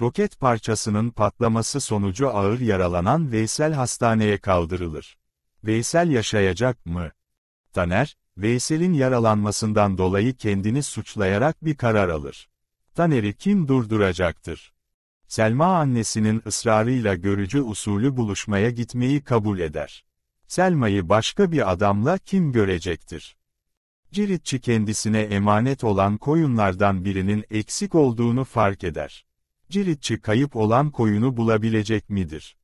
Roket parçasının patlaması sonucu ağır yaralanan Veysel hastaneye kaldırılır. Veysel yaşayacak mı? Taner, Veysel'in yaralanmasından dolayı kendini suçlayarak bir karar alır. Taner'i kim durduracaktır? Selma annesinin ısrarıyla görücü usulü buluşmaya gitmeyi kabul eder. Selma'yı başka bir adamla kim görecektir? Ciritçi kendisine emanet olan koyunlardan birinin eksik olduğunu fark eder. Ciritçi kayıp olan koyunu bulabilecek midir?